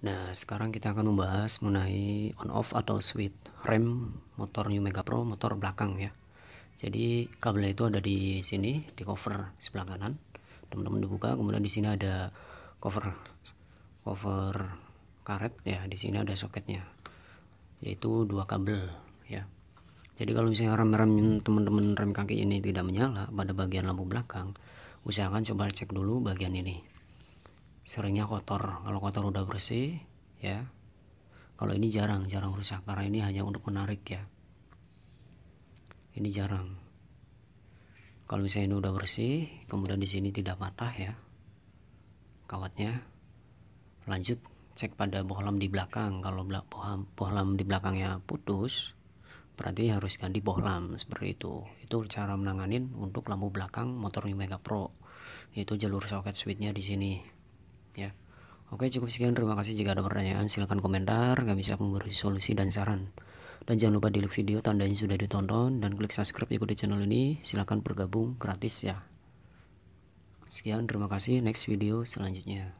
Nah, sekarang kita akan membahas mengenai on off atau switch rem motor New Mega Pro, motor belakang ya. Jadi kabelnya itu ada di sini di cover sebelah kanan. Teman-teman dibuka, kemudian di sini ada cover cover karet ya, di sini ada soketnya. Yaitu dua kabel ya. Jadi kalau misalnya rem-rem teman-teman rem kaki ini tidak menyala pada bagian lampu belakang, usahakan coba cek dulu bagian ini seringnya kotor kalau kotor udah bersih ya kalau ini jarang jarang rusak karena ini hanya untuk menarik ya ini jarang kalau misalnya ini udah bersih kemudian di sini tidak patah ya kawatnya lanjut cek pada bohlam di belakang kalau bohlam, bohlam di belakangnya putus berarti harus ganti bohlam seperti itu itu cara menanganin untuk lampu belakang motor New Mega Pro itu jalur soket switchnya di sini ya oke cukup sekian terima kasih jika ada pertanyaan silahkan komentar kami bisa memberi solusi dan saran dan jangan lupa di like video tandanya sudah ditonton dan klik subscribe ikuti channel ini silahkan bergabung gratis ya sekian terima kasih next video selanjutnya